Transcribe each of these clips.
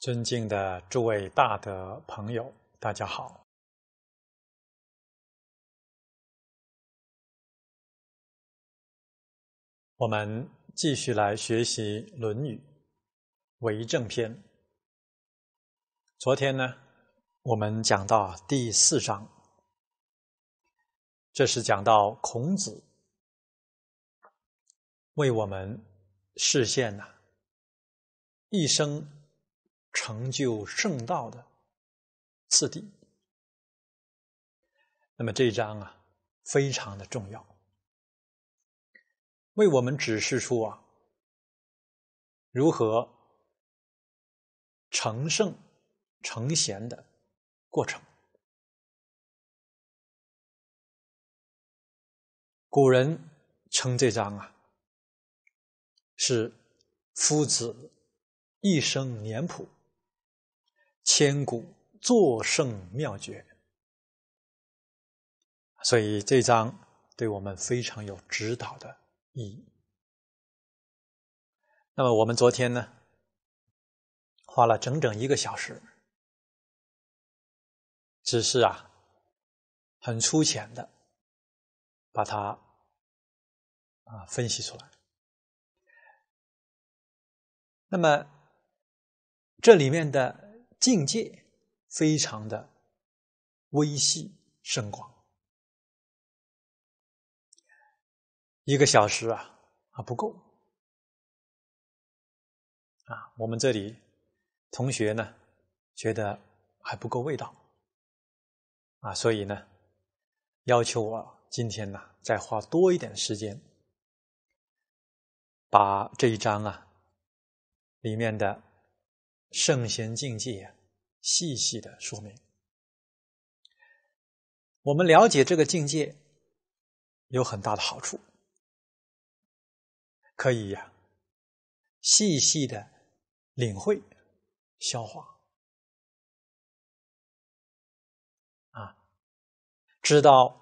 尊敬的诸位大德朋友，大家好。我们继续来学习《论语·为政篇》。昨天呢，我们讲到第四章，这是讲到孔子为我们实现呐一生成就圣道的次第。那么这一章啊，非常的重要。为我们指示出啊，如何成圣成贤的过程。古人称这章啊，是夫子一生年谱，千古作圣妙诀。所以这章对我们非常有指导的。一，那么我们昨天呢，花了整整一个小时，只是啊，很粗浅的把它啊分析出来。那么这里面的境界非常的微细深广。一个小时啊还不够啊！我们这里同学呢觉得还不够味道啊，所以呢要求我今天呢再花多一点时间，把这一章啊里面的圣贤境界细细的说明。我们了解这个境界有很大的好处。可以呀，细细的领会、消化啊，知道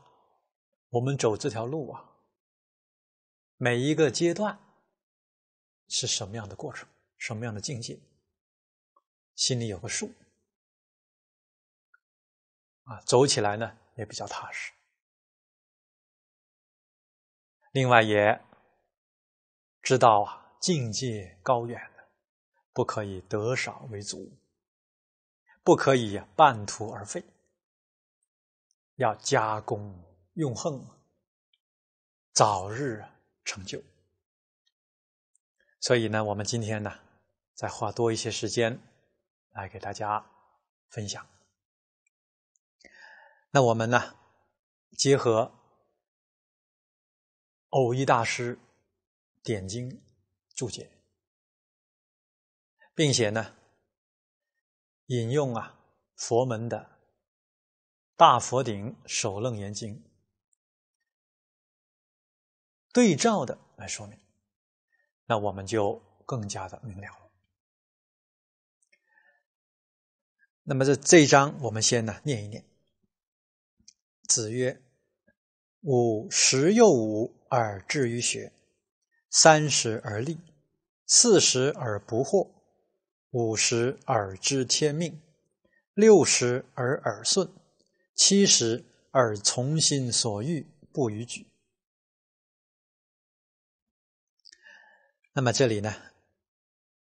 我们走这条路啊，每一个阶段是什么样的过程，什么样的境界，心里有个数啊，走起来呢也比较踏实。另外也。知道啊，境界高远的，不可以得少为足，不可以半途而废，要加功用恨，早日成就。所以呢，我们今天呢，再花多一些时间来给大家分享。那我们呢，结合偶一大师。点睛注解，并且呢，引用啊佛门的《大佛顶首楞严经》对照的来说明，那我们就更加的明了了。那么这这一章，我们先呢念一念。子曰：“吾十又五而志于学。”三十而立，四十而不惑，五十而知天命，六十而耳顺，七十而从心所欲，不逾矩。那么这里呢，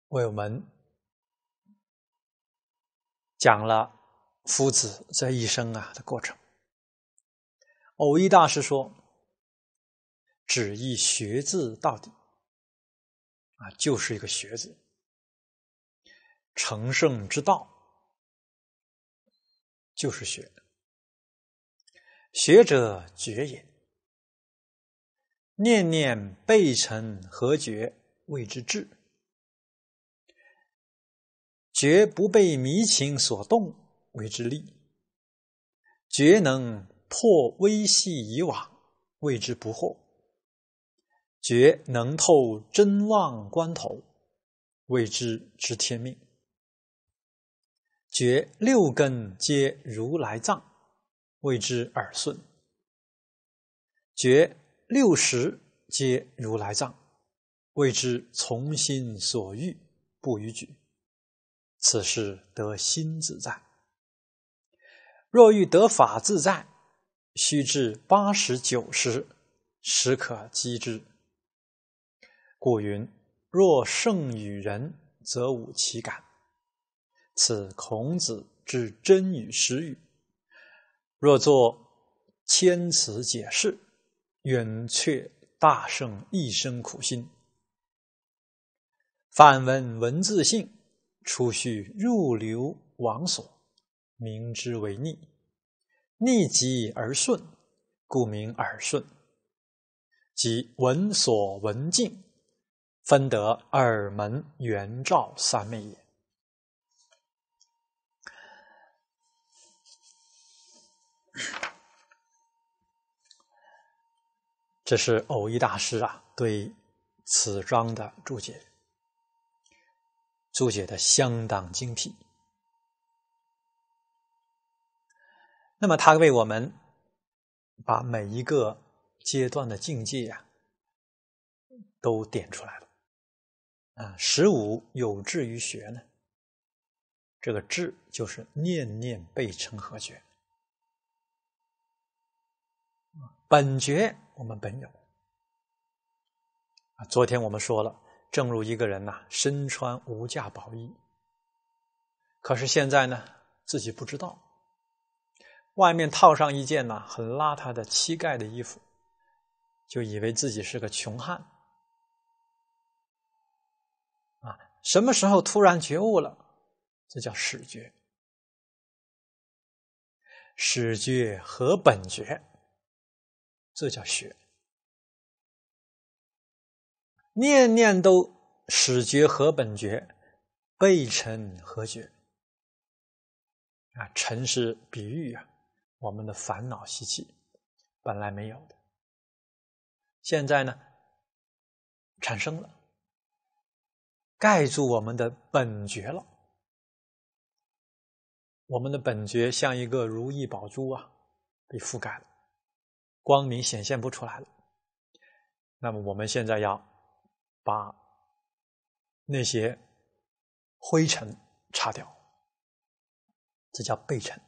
为我们讲了夫子这一生啊的过程。偶一大师说：“只一学字到底。”啊，就是一个学字，成圣之道就是学。学者觉也，念念被尘何觉？谓之智。觉不被迷情所动，谓之利。觉能破微细以往，谓之不惑。觉能透真妄关头，谓之知天命；觉六根皆如来藏，谓之耳顺；觉六十皆如来藏，谓之从心所欲不逾矩。此事得心自在。若欲得法自在，须至八十九十，时可积之。故云：若胜于人，则无其感。此孔子之真与实语。若作千词解释，远却大圣一生苦心。反闻文字性，出续入流往所，名之为逆。逆极而顺，故名耳顺。即闻所闻境。分得二门圆照三昧也，这是偶一大师啊对此章的注解，注解的相当精辟。那么他为我们把每一个阶段的境界啊都点出来了。啊，十五有志于学呢。这个志就是念念被成和觉本觉我们本有昨天我们说了，正如一个人呐，身穿无价宝衣，可是现在呢，自己不知道，外面套上一件呐很邋遢的乞丐的衣服，就以为自己是个穷汉。什么时候突然觉悟了？这叫始觉。始觉和本觉，这叫学。念念都始觉和本觉，未尘何觉？啊，尘是比喻啊，我们的烦恼习气本来没有的，现在呢产生了。盖住我们的本觉了，我们的本觉像一个如意宝珠啊，被覆盖了，光明显现不出来了。那么我们现在要把那些灰尘擦掉，这叫背尘，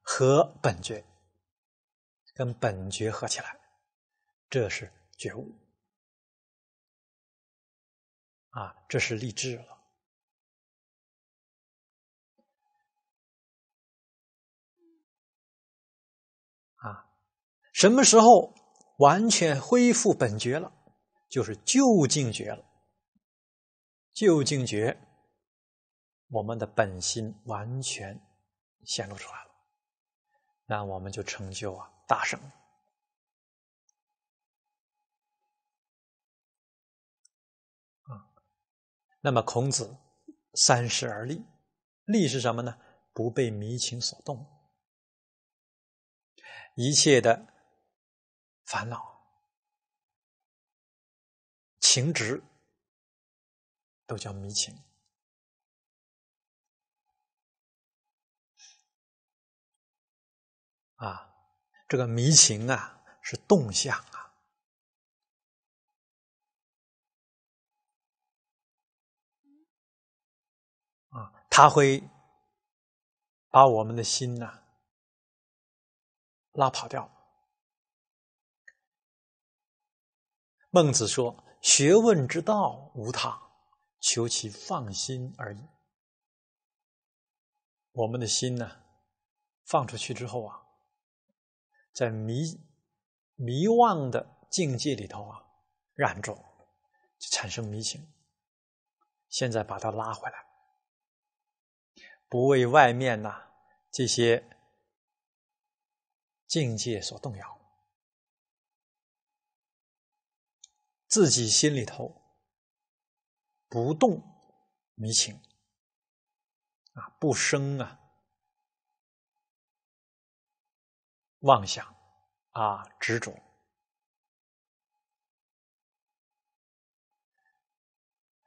和本觉跟本觉合起来，这是觉悟。啊，这是立志了。啊，什么时候完全恢复本觉了，就是旧净觉了。旧净觉，我们的本心完全显露出来了，那我们就成就啊大圣。那么孔子三十而立，立是什么呢？不被迷情所动，一切的烦恼、情执都叫迷情啊！这个迷情啊，是动向。他会把我们的心呐拉跑掉。孟子说：“学问之道无他，求其放心而已。”我们的心呢放出去之后啊，在迷迷妄的境界里头啊染着，就产生迷情。现在把它拉回来。不为外面呐这些境界所动摇，自己心里头不动迷情啊，不生啊妄想啊执着，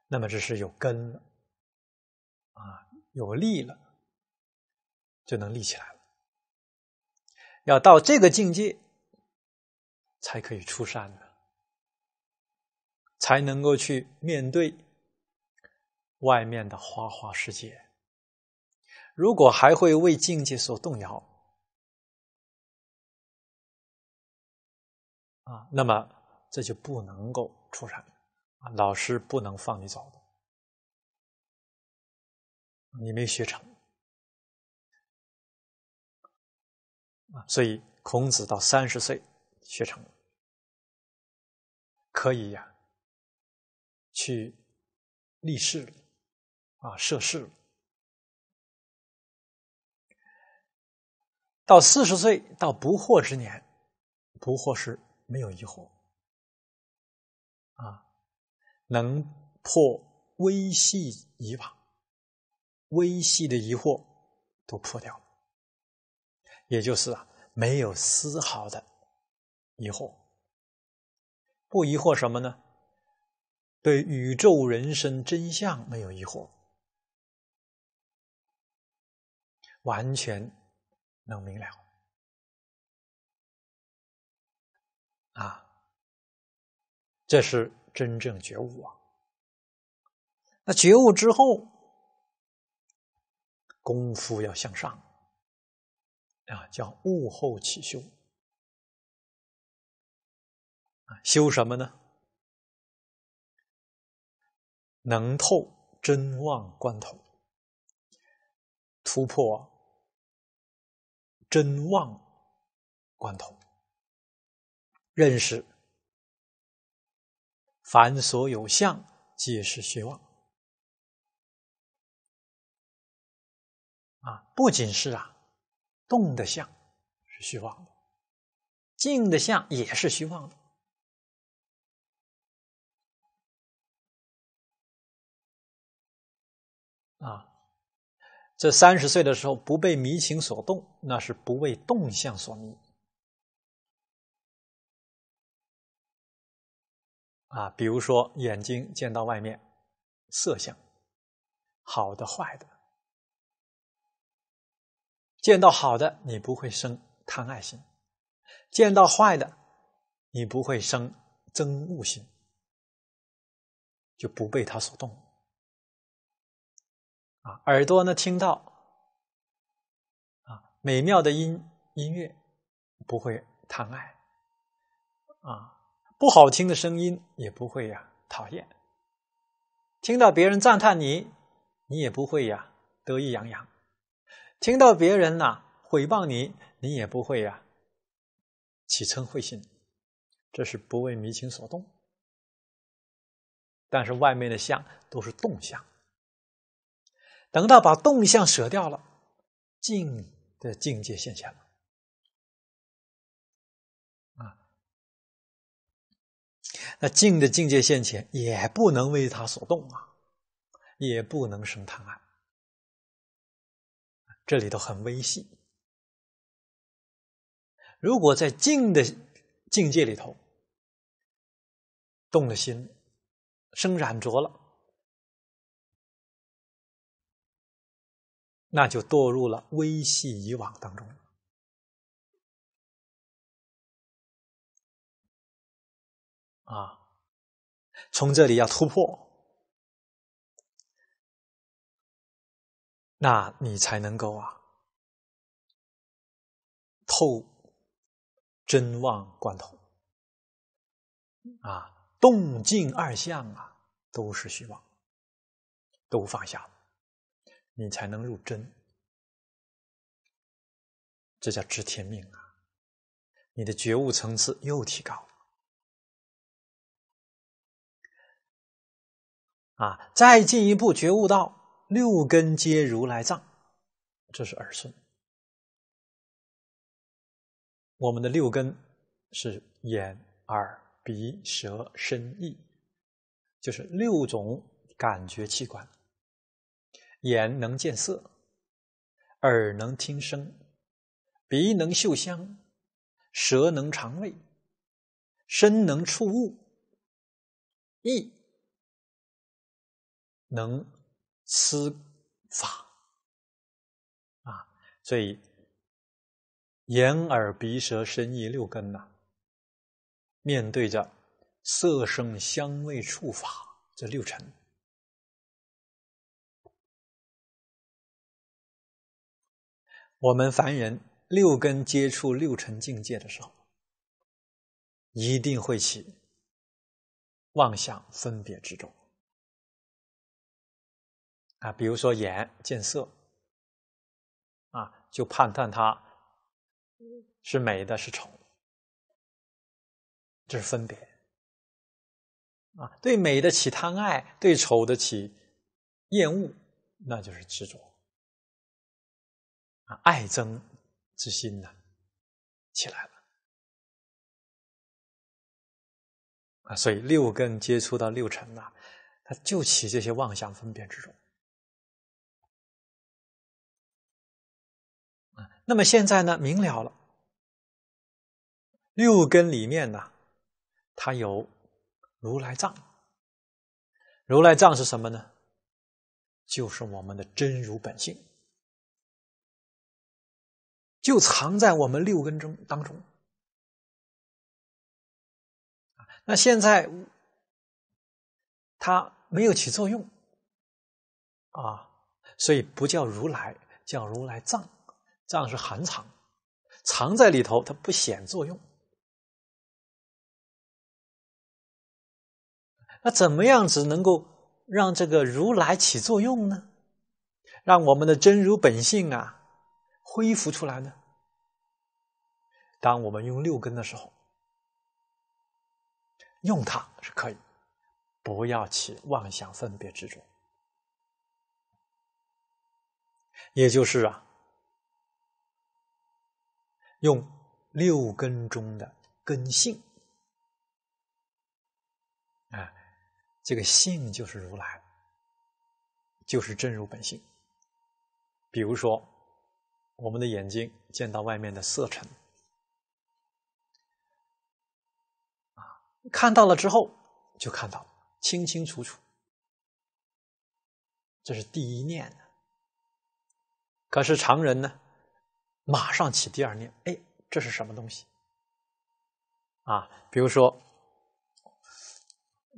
那么这是有根了啊。有力了，就能立起来了。要到这个境界，才可以出山啊，才能够去面对外面的花花世界。如果还会为境界所动摇，啊，那么这就不能够出山啊，老师不能放你走的。你没学成啊，所以孔子到三十岁学成，可以呀，去立誓了啊，设誓了。到四十岁到不惑之年，不惑时没有疑惑啊，能破微细以往。微细的疑惑都破掉了，也就是啊，没有丝毫的疑惑，不疑惑什么呢？对宇宙人生真相没有疑惑，完全能明了。啊，这是真正觉悟啊！那觉悟之后。功夫要向上，啊，叫悟后起修。啊，修什么呢？能透真妄关头，突破真妄关头，认识凡所有相，皆是虚妄。啊，不仅是啊，动的相是虚妄的，静的相也是虚妄的。啊，这三十岁的时候不被迷情所动，那是不为动向所迷。啊，比如说眼睛见到外面色相，好的坏的。见到好的，你不会生贪爱心；见到坏的，你不会生憎恶心，就不被他所动。啊，耳朵呢，听到啊美妙的音音乐，不会贪爱；啊，不好听的声音也不会呀讨厌。听到别人赞叹你，你也不会呀得意洋洋。听到别人呐毁谤你，你也不会呀起嗔恚心，这是不为迷情所动。但是外面的相都是动相，等到把动相舍掉了，静的境界现前了。啊，那静的境界现前也不能为他所动啊，也不能生贪爱。这里头很微细，如果在静的境界里头动了心，生染着了，那就堕入了微细以往当中。啊，从这里要突破。那你才能够啊，透真妄贯通啊，动静二相啊，都是虚妄，都放下了，你才能入真，这叫知天命啊，你的觉悟层次又提高，啊，再进一步觉悟到。六根皆如来藏，这是耳顺。我们的六根是眼、耳、鼻、舌、身、意，就是六种感觉器官。眼能见色，耳能听声，鼻能嗅香，舌能尝味，身能触物，意能。施法啊，所以眼耳鼻舌身意六根呐，面对着色声香味触法这六尘，我们凡人六根接触六尘境界的时候，一定会起妄想分别之中。啊，比如说眼见色，啊，就判断它是美的是丑，这是分别啊。对美的起贪爱，对丑的起厌恶，那就是执着啊，爱憎之心呢起来了啊。所以六根接触到六尘呐，它就起这些妄想分别之中。那么现在呢，明了了，六根里面呢，它有如来藏。如来藏是什么呢？就是我们的真如本性，就藏在我们六根中当中。那现在它没有起作用，啊，所以不叫如来，叫如来藏。藏是含藏，藏在里头，它不显作用。那怎么样子能够让这个如来起作用呢？让我们的真如本性啊恢复出来呢？当我们用六根的时候，用它是可以，不要起妄想分别执着，也就是啊。用六根中的根性啊，这个性就是如来，就是正如本性。比如说，我们的眼睛见到外面的色尘啊，看到了之后就看到了，清清楚楚，这是第一念。可是常人呢？马上起第二念，哎，这是什么东西？啊，比如说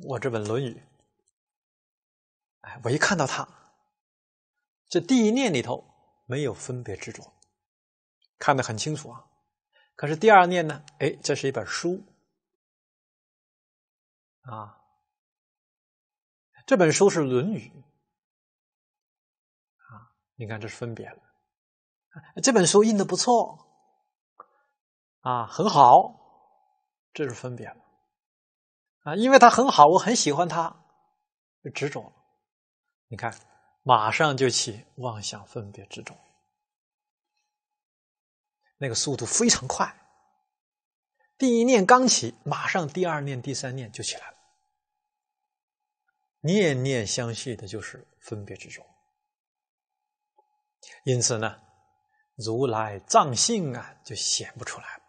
我这本《论语》，哎，我一看到它，这第一念里头没有分别执着，看得很清楚啊。可是第二念呢，哎，这是一本书，啊，这本书是《论语》，啊，你看这是分别了。这本书印的不错，啊，很好，这是分别啊，因为它很好，我很喜欢它，执着，你看，马上就起妄想分别执着，那个速度非常快，第一念刚起，马上第二念、第三念就起来了，念念相续的就是分别执着，因此呢。如来藏性啊，就显不出来了，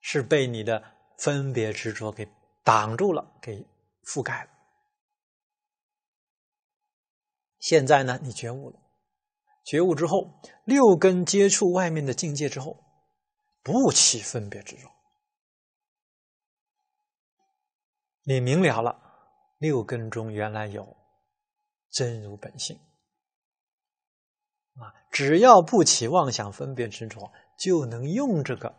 是被你的分别执着给挡住了，给覆盖了。现在呢，你觉悟了，觉悟之后，六根接触外面的境界之后，不起分别执着，你明了了，六根中原来有真如本性。啊，只要不起妄想分别执着，就能用这个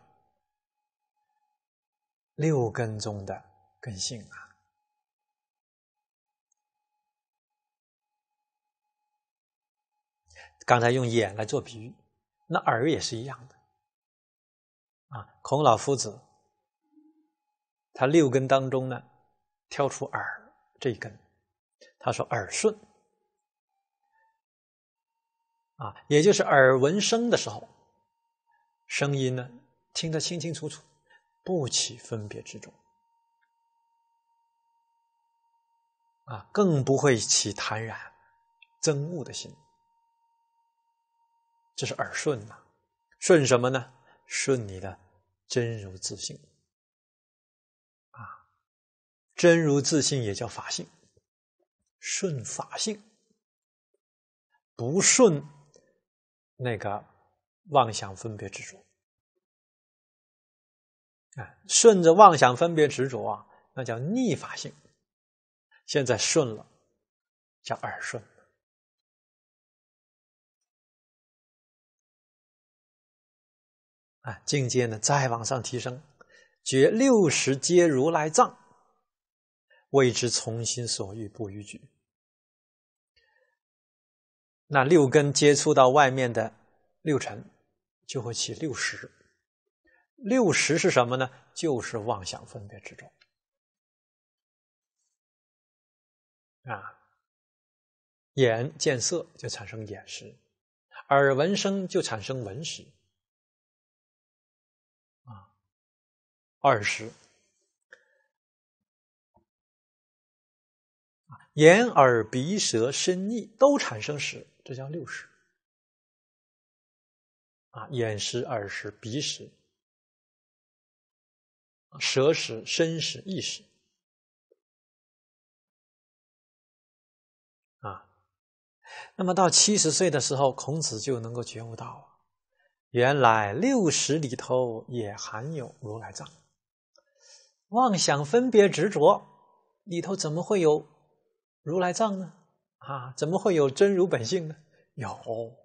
六根中的根性啊。刚才用眼来做比喻，那耳也是一样的。啊，孔老夫子他六根当中呢，挑出耳这一根，他说耳顺。啊，也就是耳闻声的时候，声音呢听得清清楚楚，不起分别之种，啊，更不会起贪染、憎恶的心。这是耳顺呐，顺什么呢？顺你的真如自性。啊，真如自性也叫法性，顺法性，不顺。那个妄想分别执着啊，顺着妄想分别执着啊，那叫逆法性。现在顺了，叫二顺。啊，境界呢再往上提升，觉六十皆如来藏，谓之从心所欲不逾矩。那六根接触到外面的六尘，就会起六十。六十是什么呢？就是妄想分别之中。啊，眼见色就产生眼识，耳闻声就产生闻识，啊，耳识，眼、耳、鼻、舌、身、意都产生识。这叫六识。啊，眼识、耳识、鼻识、舌识、身识、意识啊。那么到七十岁的时候，孔子就能够觉悟到，原来六十里头也含有如来藏，妄想分别执着里头怎么会有如来藏呢？啊，怎么会有真如本性呢？有，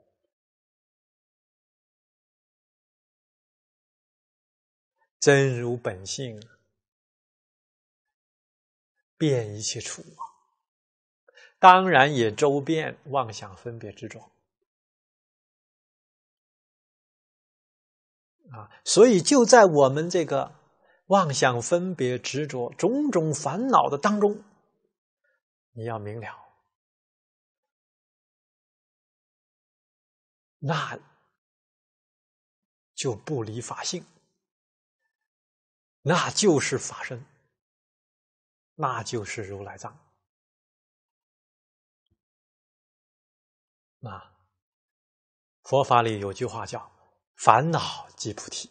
真如本性遍一切处啊，当然也周遍妄想分别执着啊。所以就在我们这个妄想分别执着种种烦恼的当中，你要明了。那就不离法性，那就是法身，那就是如来藏。那佛法里有句话叫“烦恼即菩提”，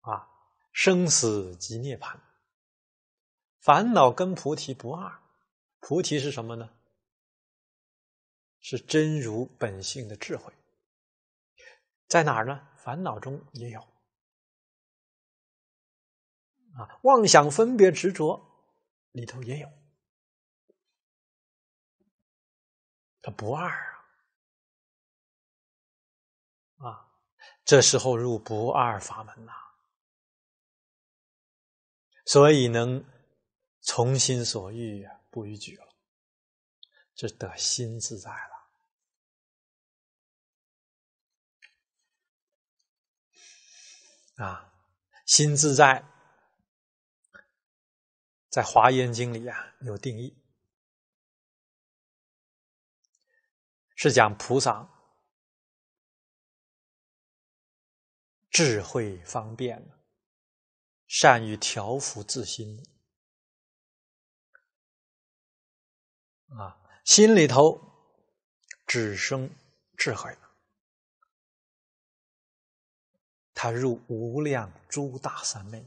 啊，生死即涅槃。烦恼跟菩提不二，菩提是什么呢？是真如本性的智慧，在哪儿呢？烦恼中也有啊，妄想分别执着里头也有，它不二啊！啊，这时候入不二法门呐，所以能从心所欲不逾矩了，这得心自在了。啊，心自在，在《华严经》里啊有定义，是讲菩萨智慧方便，善于调伏自心，啊，心里头只生智慧。他入无量诸大三昧，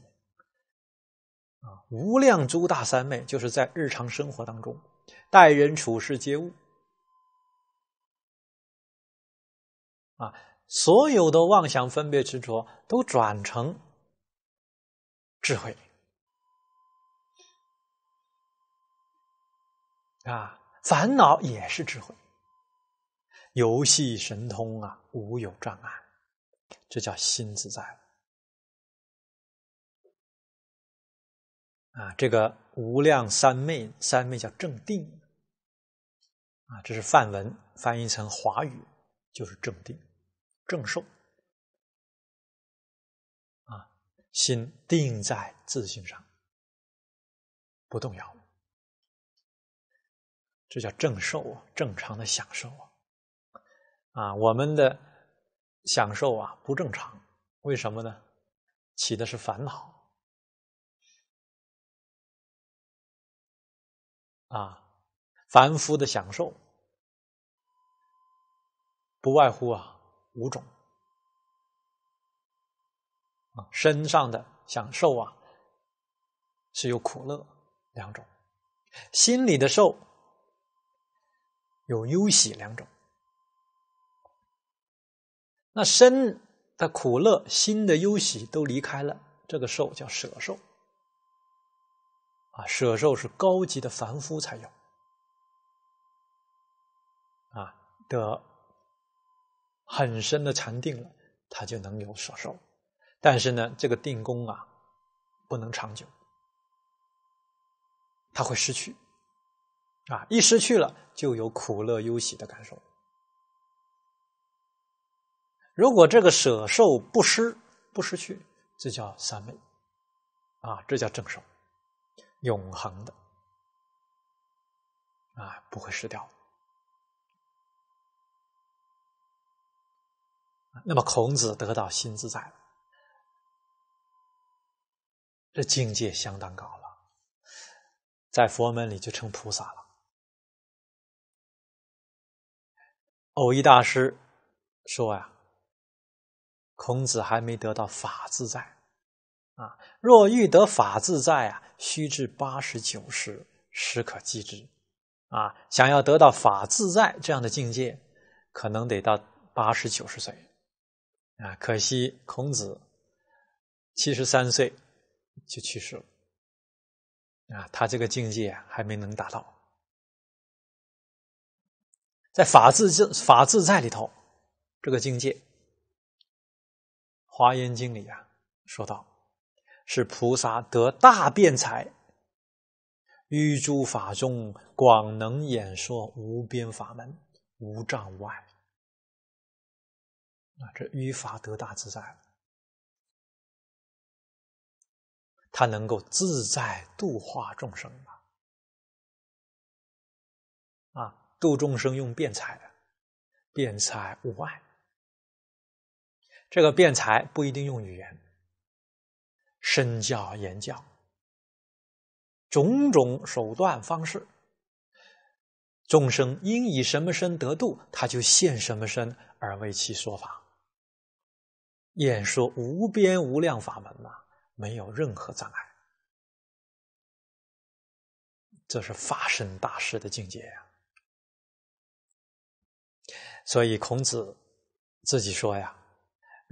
啊，无量诸大三昧就是在日常生活当中，待人处事皆物，啊，所有的妄想分别执着都转成智慧，啊，烦恼也是智慧，游戏神通啊，无有障碍。这叫心自在啊！这个无量三昧，三昧叫正定啊。这是梵文翻译成华语，就是正定、正受啊。心定在自信上，不动摇，这叫正受，啊，正常的享受啊。啊。我们的。享受啊，不正常，为什么呢？起的是烦恼啊。凡夫的享受，不外乎啊五种啊，身上的享受啊，是有苦乐两种；心里的受，有忧喜两种。那身的苦乐，心的忧喜都离开了，这个受叫舍受。啊，舍受是高级的凡夫才有。啊，得很深的禅定了，他就能有舍受。但是呢，这个定功啊，不能长久，他会失去。啊，一失去了，就有苦乐忧喜的感受。如果这个舍受不失、不失去，这叫三昧，啊，这叫正受，永恒的，啊，不会失掉。那么孔子得到心自在了，这境界相当高了，在佛门里就成菩萨了。偶一大师说呀。孔子还没得到法自在啊！若欲得法自在啊，须至八十九时，时可及之啊！想要得到法自在这样的境界，可能得到八十九十岁啊。可惜孔子七十三岁就去世了啊，他这个境界还没能达到。在法自在法自在里头，这个境界。华严经里啊说道：“是菩萨得大辩才，于诸法中广能演说无边法门，无障碍。这于法得大自在，他能够自在度化众生啊，度众生用辩才辩才无碍。”这个辩才不一定用语言，身教言教，种种手段方式，众生因以什么身得度，他就现什么身而为其说法，演说无边无量法门嘛，没有任何障碍，这是法身大师的境界呀。所以孔子自己说呀。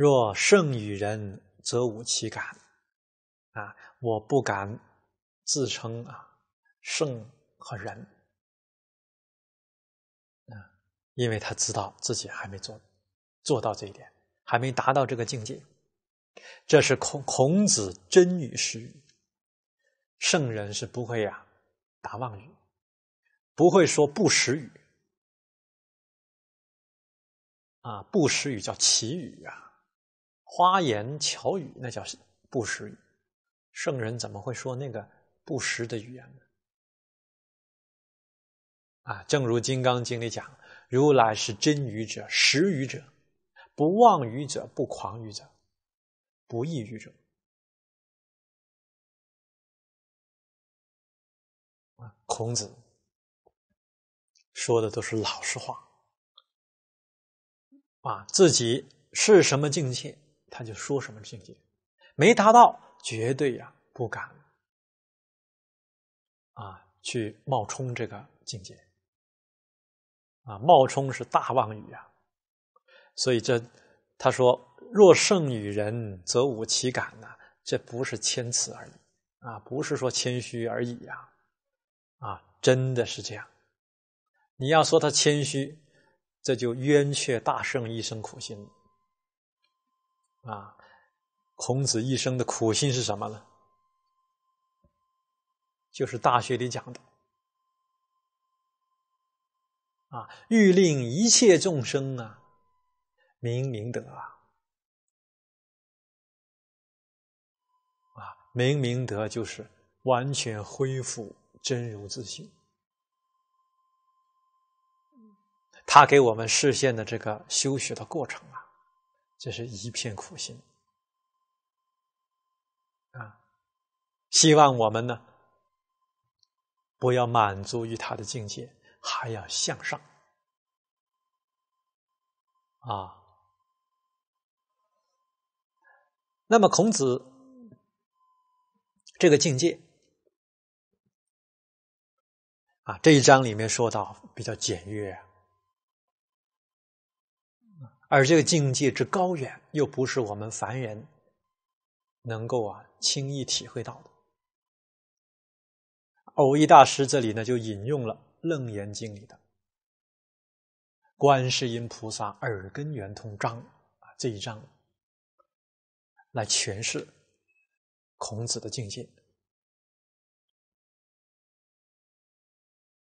若圣与人，则无其感。啊！我不敢自称啊圣和仁啊，因为他知道自己还没做做到这一点，还没达到这个境界。这是孔孔子真语实语，圣人是不会呀答妄语，不会说不实语啊！不实语叫奇语啊。花言巧语，那叫不实语。圣人怎么会说那个不实的语言呢？啊，正如《金刚经》里讲：“如来是真语者，实语者，不妄语者，不狂语者，不异语者。”啊，孔子说的都是老实话。啊，自己是什么境界？他就说什么境界，没达到，绝对呀不敢，啊，去冒充这个境界，啊，冒充是大妄语啊，所以这他说若胜于人，则无其敢呢？这不是谦辞而已啊，不是说谦虚而已呀，啊，真的是这样，你要说他谦虚，这就冤却大圣一生苦心。啊，孔子一生的苦心是什么呢？就是《大学》里讲的啊，欲令一切众生啊，明明德啊，啊，明明德就是完全恢复真如自性。他给我们示现的这个修学的过程啊。这是一片苦心啊！希望我们呢，不要满足于他的境界，还要向上啊！那么，孔子这个境界啊，这一章里面说到比较简约。而这个境界之高远，又不是我们凡人能够啊轻易体会到的。偶一大师这里呢，就引用了《楞严经》里的“观世音菩萨耳根圆通章”啊这一章，来诠释孔子的境界。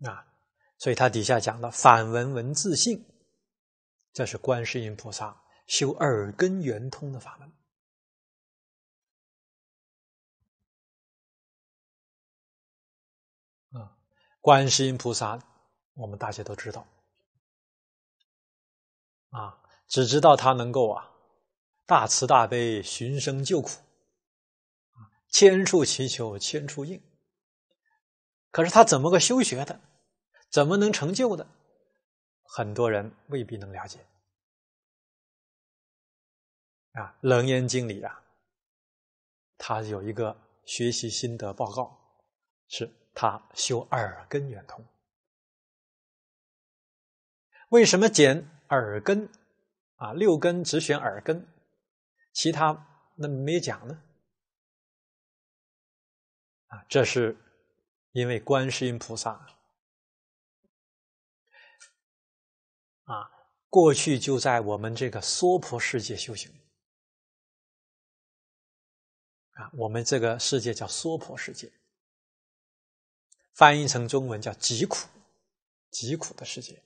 啊，所以他底下讲的“反闻文字性”。这是观世音菩萨修耳根圆通的法门。啊，观世音菩萨，我们大家都知道，啊，只知道他能够啊大慈大悲，寻声救苦，千处祈求千处应。可是他怎么个修学的？怎么能成就的？很多人未必能了解啊，冷言经理啊，他有一个学习心得报告，是他修耳根圆通。为什么减耳根啊？六根只选耳根，其他那没讲呢？啊，这是因为观世音菩萨。过去就在我们这个娑婆世界修行，啊，我们这个世界叫娑婆世界，翻译成中文叫极苦、极苦的世界。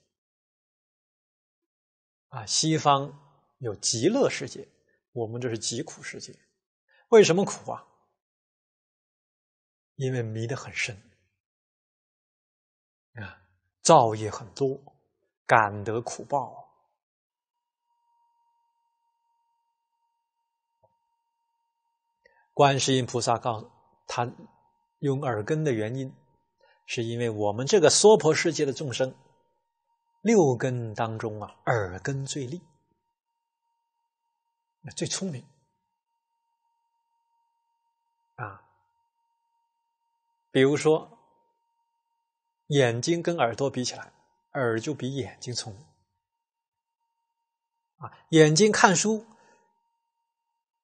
啊，西方有极乐世界，我们这是极苦世界。为什么苦啊？因为迷得很深啊，造业很多，感得苦报。观世音菩萨告诉他，用耳根的原因，是因为我们这个娑婆世界的众生，六根当中啊，耳根最利，最聪明啊。比如说，眼睛跟耳朵比起来，耳就比眼睛聪明啊。眼睛看书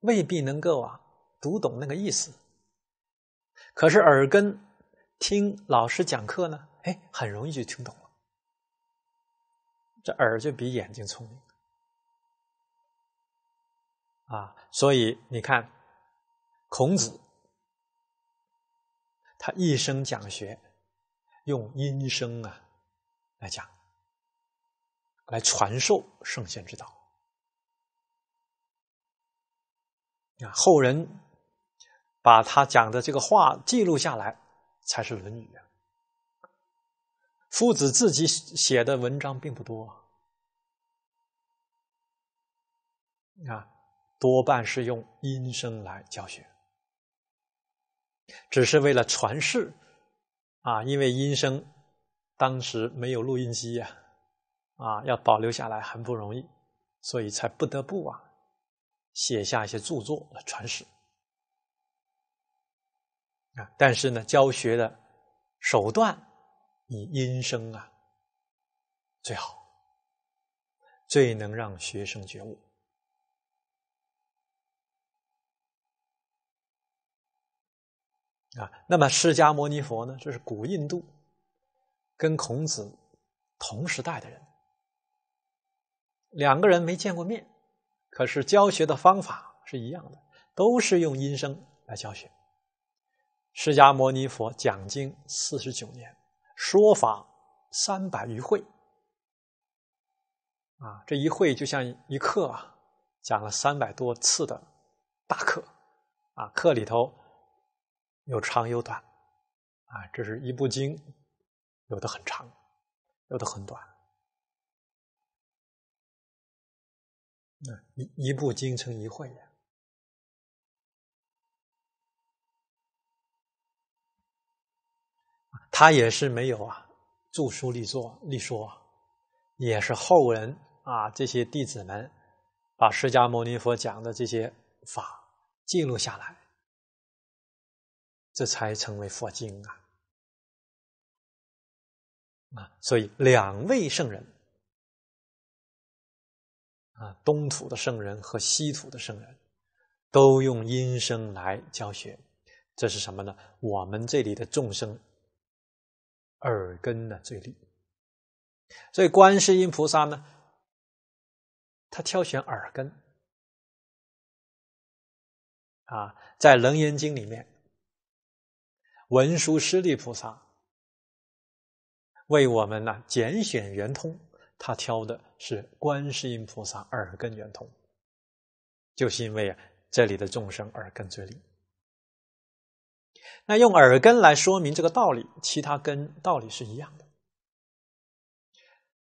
未必能够啊。读懂那个意思，可是耳根听老师讲课呢，哎，很容易就听懂了。这耳就比眼睛聪明啊！所以你看，孔子他一生讲学，用音声啊来讲，来传授圣贤之道啊，后人。把他讲的这个话记录下来，才是《论语》啊。夫子自己写的文章并不多啊，多半是用音声来教学，只是为了传世啊。因为音声当时没有录音机呀，啊，要保留下来很不容易，所以才不得不啊写下一些著作来传世。啊，但是呢，教学的手段，以音声啊最好，最能让学生觉悟。啊，那么释迦牟尼佛呢，这是古印度跟孔子同时代的人，两个人没见过面，可是教学的方法是一样的，都是用音声来教学。释迦牟尼佛讲经四十九年，说法三百余会，啊，这一会就像一课，啊，讲了三百多次的大课，啊，课里头有长有短，啊，这是一部经，有的很长，有的很短，那一一部经成一会。他也是没有啊，著书立作、立说，也是后人啊这些弟子们把释迦牟尼佛讲的这些法记录下来，这才成为佛经啊啊！所以两位圣人啊，东土的圣人和西土的圣人都用音声来教学，这是什么呢？我们这里的众生。耳根的最利，所以观世音菩萨呢，他挑选耳根。啊，在《楞严经》里面，文殊师利菩萨为我们呢拣选圆通，他挑的是观世音菩萨耳根圆通，就是因为啊。这里的众生耳根最利。那用耳根来说明这个道理，其他跟道理是一样的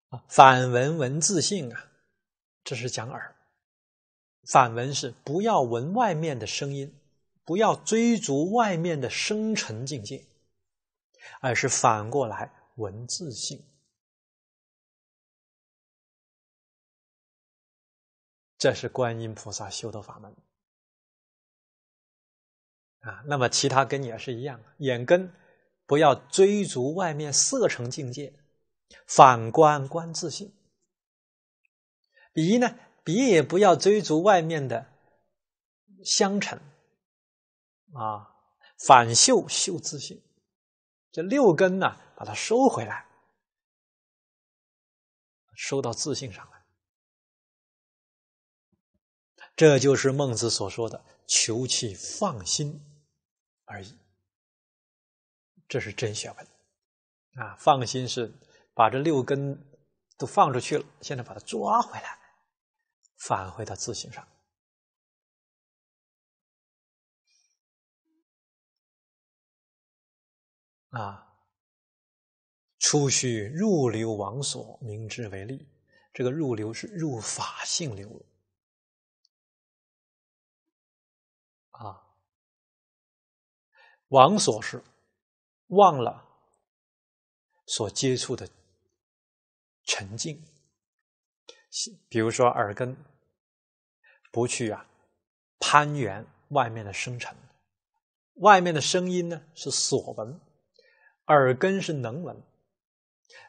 啊。反闻闻自性啊，这是讲耳。反闻是不要闻外面的声音，不要追逐外面的生成境界，而是反过来闻自性。这是观音菩萨修的法门。啊，那么其他根也是一样，眼根不要追逐外面色成境界，反观观自信；鼻呢，鼻也不要追逐外面的香尘，啊，反嗅嗅自信。这六根呢，把它收回来，收到自信上来。这就是孟子所说的“求其放心”。而已，这是真学问啊！放心，是把这六根都放出去了，现在把它抓回来，返回到自性上啊！出去入流王所，明之为利。这个入流是入法性流啊。王所是，忘了所接触的沉静，比如说耳根不去啊攀缘外面的生尘，外面的声音呢是所闻，耳根是能闻，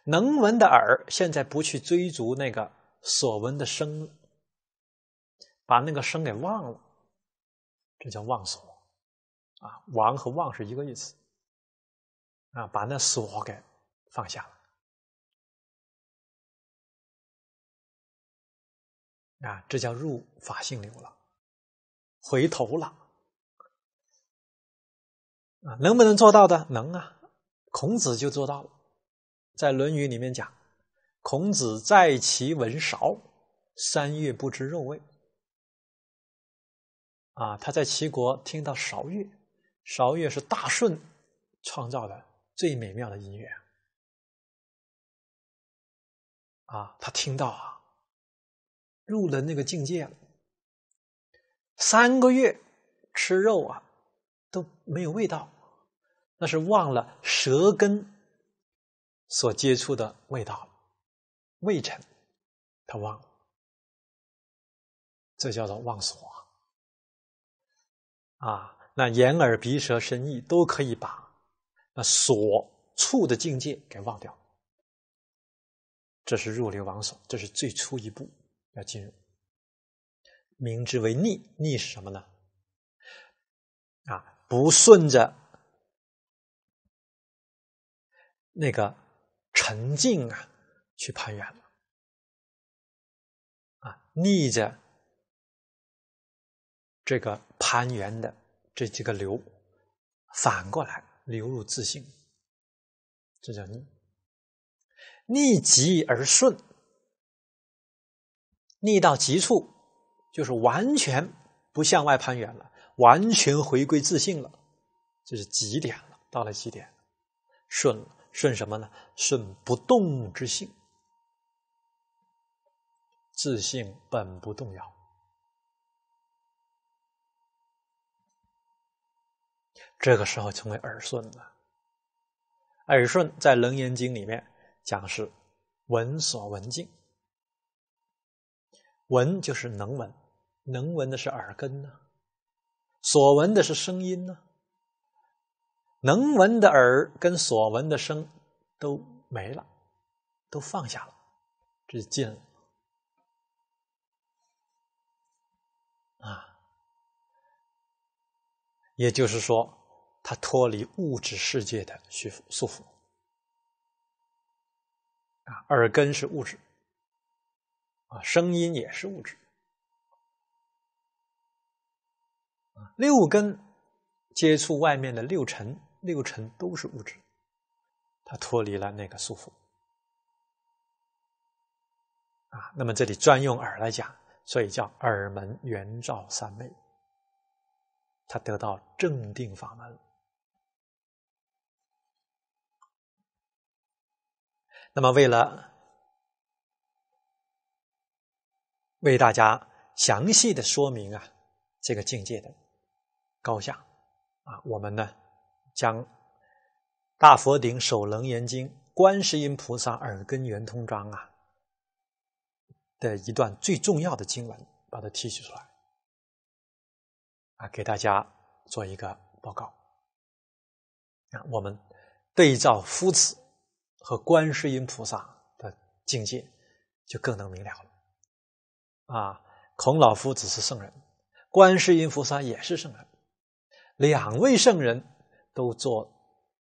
能闻的耳现在不去追逐那个所闻的声，把那个声给忘了，这叫忘所。啊，亡和忘是一个意思。啊，把那锁给放下了。啊，这叫入法性流了，回头了。啊，能不能做到的？能啊，孔子就做到了。在《论语》里面讲，孔子在齐闻韶，三月不知肉味。啊，他在齐国听到韶乐。韶乐是大舜创造的最美妙的音乐啊！他听到啊，入了那个境界了。三个月吃肉啊都没有味道，那是忘了舌根所接触的味道了，味尘他忘了，这叫做忘所啊！啊！那眼耳鼻舌身意都可以把那所处的境界给忘掉，这是入流王所，这是最初一步要进入。明之为逆，逆是什么呢？啊，不顺着那个沉静啊去攀缘了，啊，逆着这个攀缘的。这几个流反过来流入自信，这叫逆。逆极而顺，逆到极处，就是完全不向外攀缘了，完全回归自信了，这是极点了。到了极点，顺顺什么呢？顺不动之性，自信本不动摇。这个时候成为耳顺了。耳顺在《楞严经》里面讲是“闻所闻境，闻就是能闻，能闻的是耳根呢，所闻的是声音呢。能闻的耳跟所闻的声都没了，都放下了，这是尽了。啊，也就是说。他脱离物质世界的束缚束缚啊，耳根是物质啊，声音也是物质六根接触外面的六尘，六尘都是物质，它脱离了那个束缚啊。那么这里专用耳来讲，所以叫耳门圆照三昧，他得到正定法门。那么，为了为大家详细的说明啊，这个境界的高下啊，我们呢将《大佛顶首楞严经》《观世音菩萨耳根圆通章》啊的一段最重要的经文，把它提取出来，啊，给大家做一个报告啊。我们对照夫子。和观世音菩萨的境界，就更能明了了。啊，孔老夫子是圣人，观世音菩萨也是圣人，两位圣人都做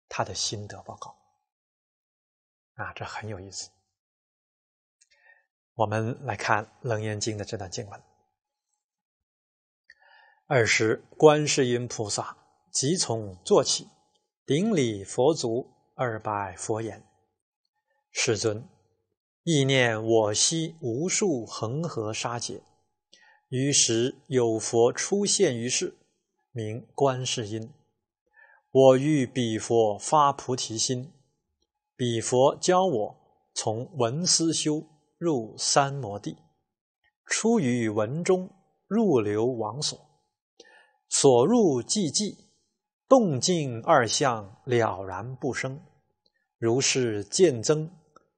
他的心得报告，啊，这很有意思。我们来看《楞严经》的这段经文：二十，观世音菩萨即从坐起，顶礼佛足，二拜佛言。世尊，意念我昔无数恒河沙劫，于时有佛出现于世，名观世音。我欲彼佛发菩提心，彼佛教我从文思修入三摩地，出于文中入流王所，所入寂寂，动静二相了然不生，如是见增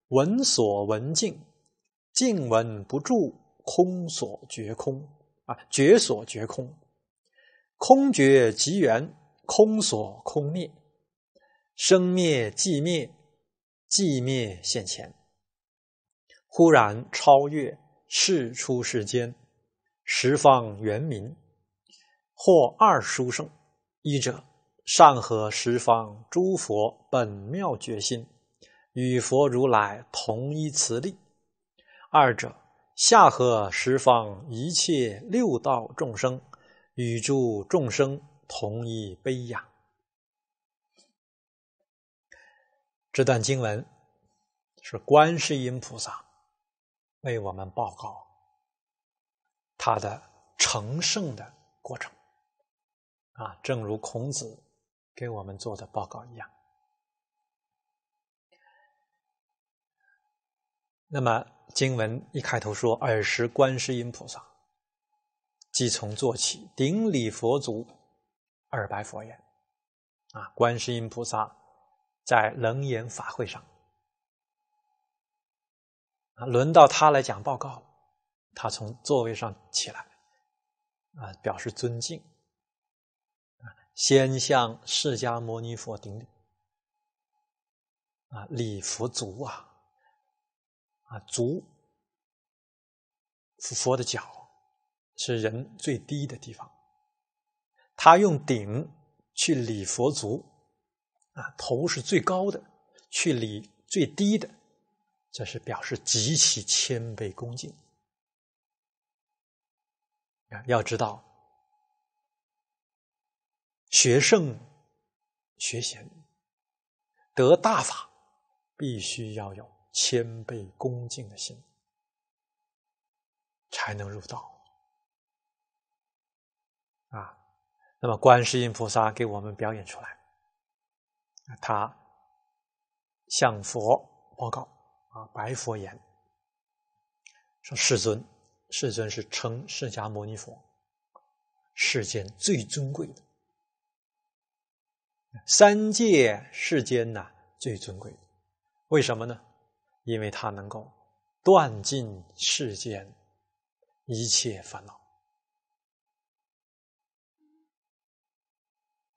闻所闻静，静闻不住，空所觉空啊，觉所觉空，空觉即缘，空所空灭，生灭即灭，寂灭现前，忽然超越世出世间，十方圆明，或二殊胜，一者上合十方诸佛本妙觉心。与佛如来同一慈力，二者下合十方一切六道众生，与诸众生同一悲呀。这段经文是观世音菩萨为我们报告他的成圣的过程啊，正如孔子给我们做的报告一样。那么经文一开头说：“尔时观世音菩萨即从坐起，顶礼佛足，而白佛言，啊，观世音菩萨在楞严法会上，啊，轮到他来讲报告，他从座位上起来，啊，表示尊敬，啊，先向释迦牟尼佛顶礼，啊，礼佛足啊。”啊，足是佛的脚，是人最低的地方。他用顶去理佛足，啊，头是最高的，去理最低的，这是表示极其谦卑恭敬。啊，要知道，学圣、学贤、得大法，必须要有。谦卑恭敬的心，才能入道啊！那么观世音菩萨给我们表演出来，他向佛报告啊，白佛言说：“世尊，世尊是称释迦牟尼佛，世间最尊贵的，三界世间呐最尊贵的，为什么呢？”因为他能够断尽世间一切烦恼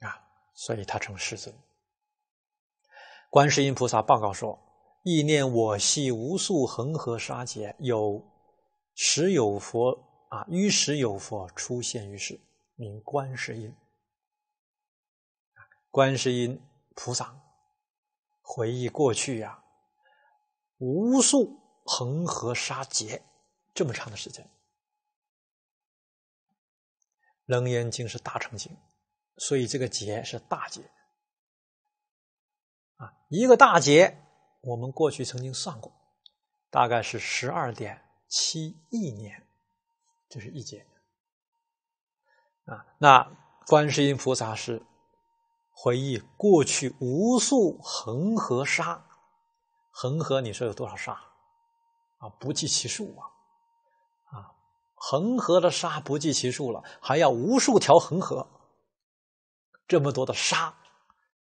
啊，所以他称世尊。观世音菩萨报告说：“意念我系无数恒河沙劫，有时有佛啊，于时有佛出现于世，名观世音。”观世音菩萨回忆过去啊。无数恒河沙劫，这么长的时间，《楞严经》是大乘经，所以这个劫是大劫啊。一个大劫，我们过去曾经算过，大概是十二点七亿年，这是一劫啊。那观世音菩萨是回忆过去无数恒河沙。恒河，你说有多少沙？啊，不计其数啊！啊，恒河的沙不计其数了，还要无数条恒河，这么多的沙，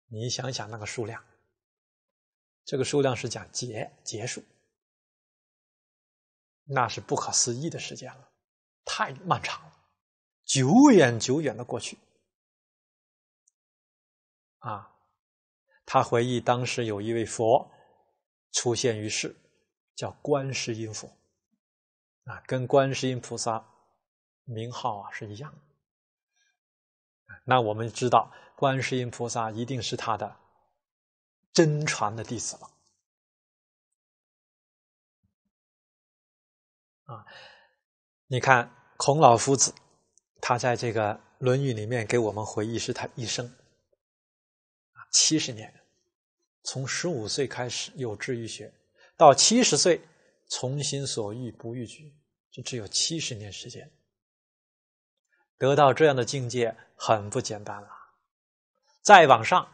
你想想那个数量，这个数量是讲结结束，那是不可思议的时间了，太漫长了，久远久远的过去。啊，他回忆当时有一位佛。出现于世，叫观世音佛，啊，跟观世音菩萨名号啊是一样的。那我们知道，观世音菩萨一定是他的真传的弟子了。啊，你看孔老夫子，他在这个《论语》里面给我们回忆是他一生，七十年。从十五岁开始有志于学，到七十岁从心所欲不逾矩，就只有七十年时间，得到这样的境界很不简单了。再往上，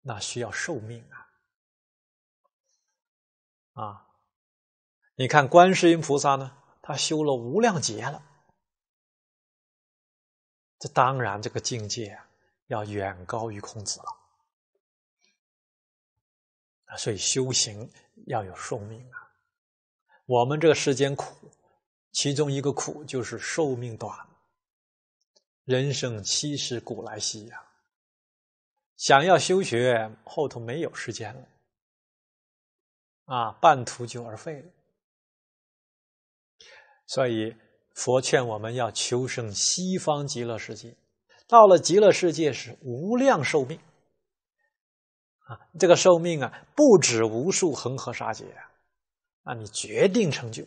那需要寿命啊！啊，你看观世音菩萨呢，他修了无量劫了，这当然这个境界啊要远高于孔子了。所以修行要有寿命啊！我们这个世间苦，其中一个苦就是寿命短。人生七十古来稀呀，想要修学后头没有时间了，啊，半途就而废了。所以佛劝我们要求生西方极乐世界，到了极乐世界是无量寿命。啊，这个寿命啊，不止无数恒河沙劫啊！啊，你决定成就，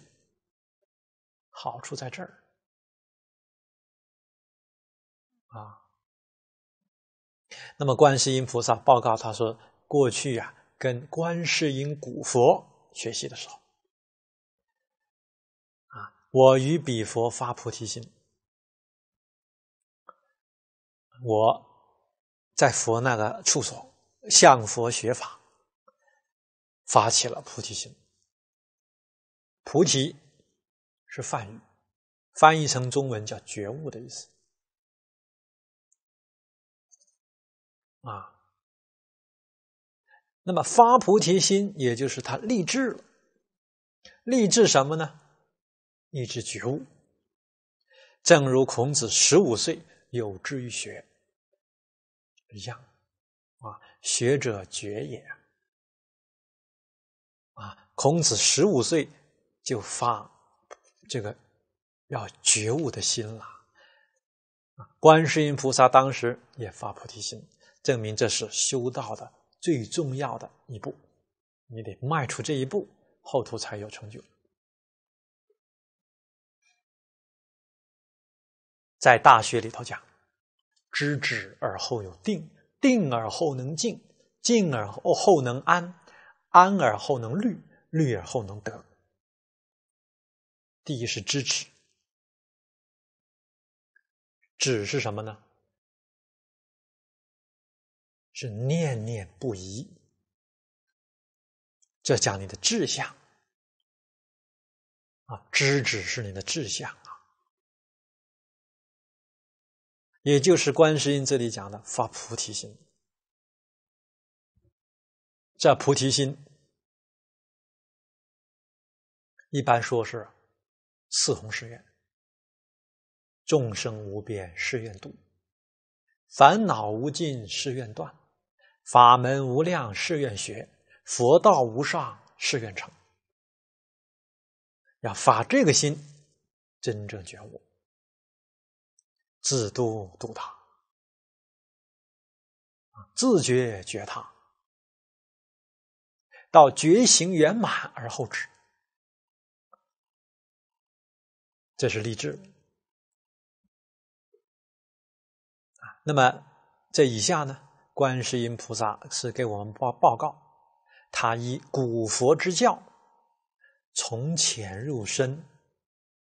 好处在这儿。啊，那么观世音菩萨报告他说，过去啊，跟观世音古佛学习的时候，啊，我与彼佛发菩提心，我在佛那个处所。向佛学法，发起了菩提心。菩提是梵语，翻译成中文叫觉悟的意思。啊，那么发菩提心，也就是他立志了。立志什么呢？立志觉悟。正如孔子十五岁有志于学一样，啊。学者觉也啊！孔子十五岁就发这个要觉悟的心了观世音菩萨当时也发菩提心，证明这是修道的最重要的一步，你得迈出这一步，后头才有成就。在《大学》里头讲：“知止而后有定。”定而后能静，静而后后能安，安而后能虑，虑而后能得。第一是知止，止是什么呢？是念念不移，这讲你的志向啊，知止是你的志向。也就是观世音这里讲的发菩提心，这菩提心一般说是四弘誓愿：众生无边誓愿度，烦恼无尽誓愿断，法门无量誓愿学，佛道无上誓愿成。要发这个心，真正觉悟。自度度他，自觉觉他，到觉醒圆满而后止，这是励志。那么这以下呢？观世音菩萨是给我们报报告，他依古佛之教，从浅入深，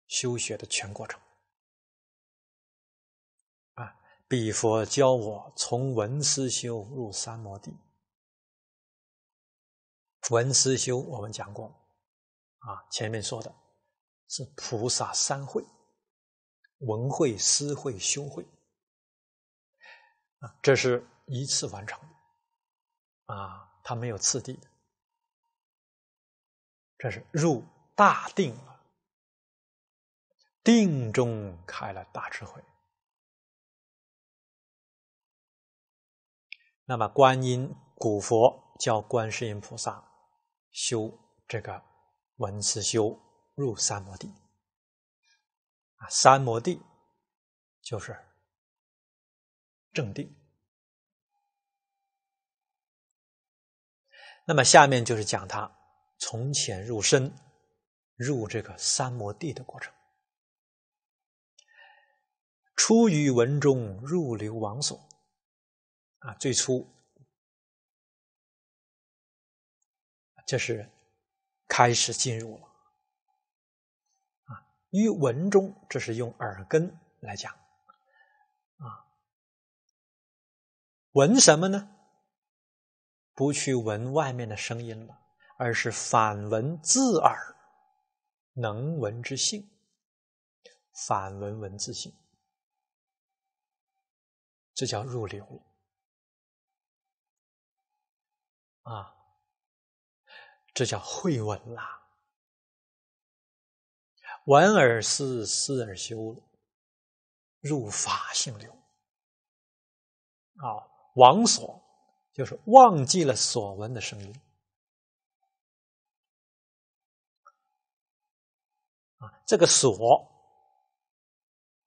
修学的全过程。比佛教我从文思修入三摩地，文思修我们讲过，啊，前面说的是菩萨三会：文会、思会、修会。啊，这是一次完成，啊，它没有次第的，这是入大定了，定中开了大智慧。那么，观音古佛叫观世音菩萨，修这个文词修入三摩地啊，三摩地就是正定。那么，下面就是讲他从浅入深，入这个三摩地的过程。出于文中，入流王所。啊，最初，这是开始进入了啊。于文中，这是用耳根来讲啊，闻什么呢？不去闻外面的声音了，而是反闻自耳，能闻之性，反闻闻自性，这叫入流。啊，这叫会文啦！闻而思，思而修，入法性流。啊，王所就是忘记了所闻的声音。啊，这个所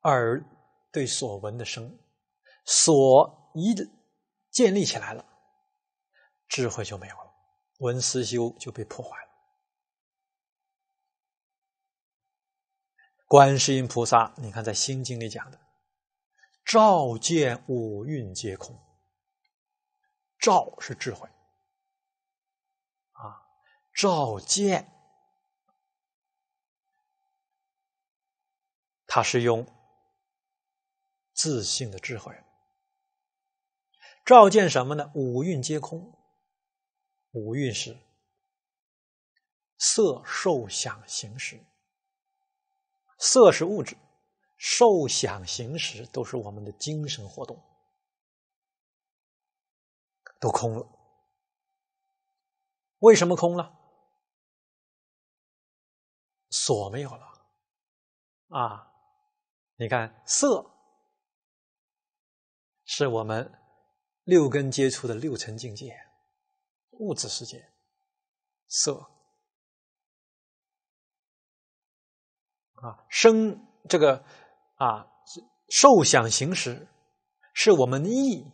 耳对所闻的声，所一建立起来了。智慧就没有了，文思修就被破坏了。观世音菩萨，你看在《心经》里讲的“照见五蕴皆空”，“照”是智慧啊，“照见”他是用自信的智慧照见什么呢？五蕴皆空。五蕴是色、受、想、行、识。色是物质，受、想、行、识都是我们的精神活动，都空了。为什么空了？所没有了啊！你看，色是我们六根接触的六层境界。物质世界，色，啊，生这个啊，受想行识，是我们意，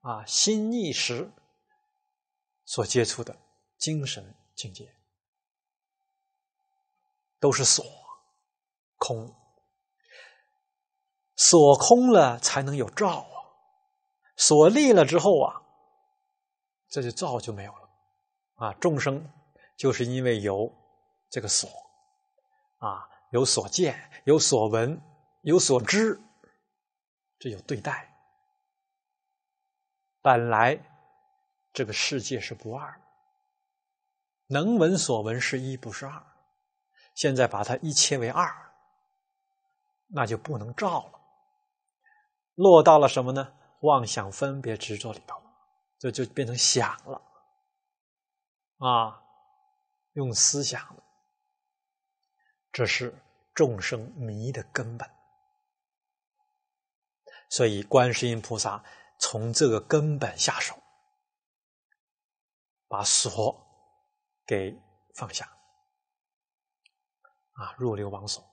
啊，心意识所接触的精神境界，都是所空，所空了才能有照啊，所立了之后啊。这就造就没有了啊！众生就是因为有这个所啊，有所见、有所闻、有所知，这有对待本来这个世界是不二，能闻所闻是一不是二，现在把它一切为二，那就不能照了，落到了什么呢？妄想分别执着里头。这就变成想了，啊，用思想，这是众生迷的根本。所以，观世音菩萨从这个根本下手，把锁给放下，啊，入流往锁。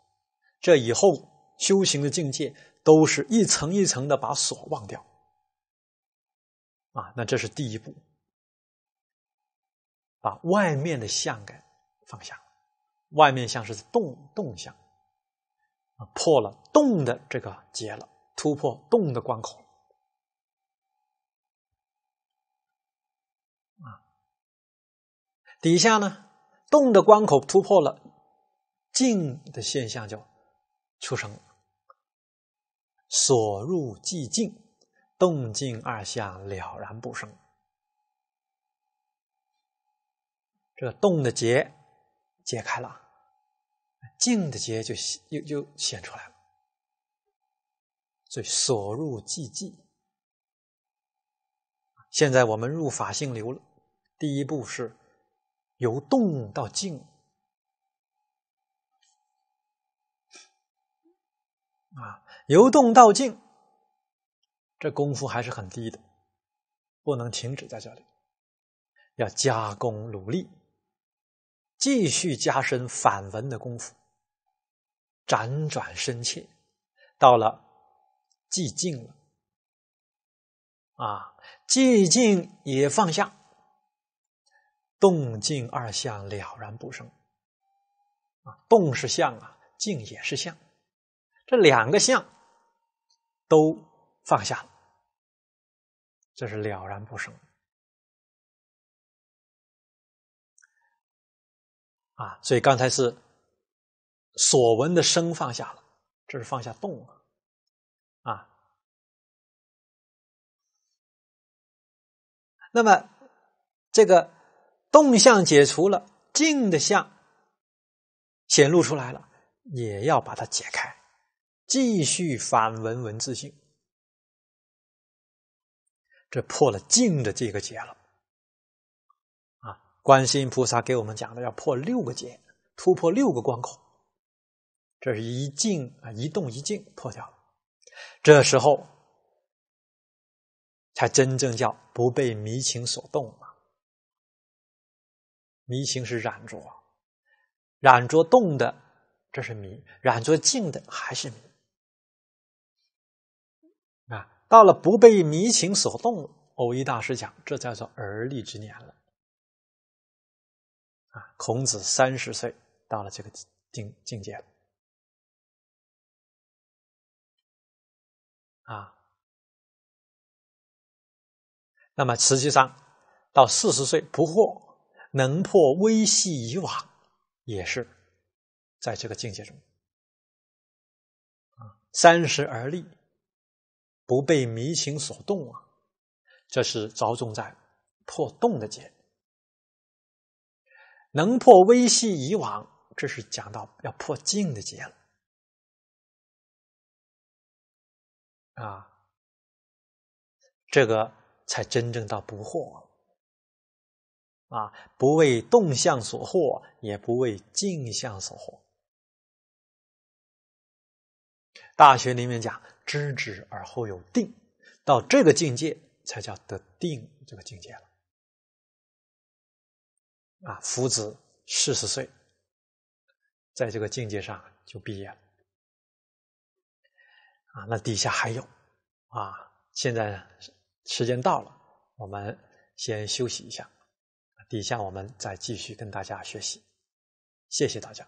这以后修行的境界，都是一层一层的把锁忘掉。啊，那这是第一步，把外面的相给放下，外面相是动动相，啊，破了动的这个结了，突破动的关口，啊，底下呢，动的关口突破了，静的现象就出生所入寂静。动静二相了然不生，这动的结解开了，静的结就又又显出来了。所以所入寂寂。现在我们入法性流了，第一步是由动到静，啊，由动到静。这功夫还是很低的，不能停止在这里，要加工努力，继续加深反文的功夫，辗转深切，到了寂静了，啊，寂静也放下，动静二相了然不生，啊，动是相啊，静也是相，这两个相都放下了。这是了然不生啊，所以刚才是所闻的声放下了，这是放下动了啊。那么这个动向解除了，静的相显露出来了，也要把它解开，继续反闻文字性。这破了静的这个结了，啊，观世音菩萨给我们讲的，要破六个结，突破六个关口，这是一静啊，一动一静破掉，了。这时候才真正叫不被迷情所动啊！迷情是染着，染着动的，这是迷；染着静的还是迷。到了不被迷情所动，偶一大师讲，这叫做而立之年了。啊，孔子三十岁到了这个境境界了。啊，那么实际上到四十岁不惑，能破微细以往，也是在这个境界中。三十而立。不被迷情所动啊，这是着重在破动的结；能破微细以往，这是讲到要破静的结了。啊，这个才真正到不惑啊，不为动向所惑，也不为镜像所惑。大学里面讲。知止而后有定，到这个境界才叫得定这个境界了。啊，夫子四十岁，在这个境界上就毕业了。啊，那底下还有，啊，现在时间到了，我们先休息一下，底下我们再继续跟大家学习。谢谢大家。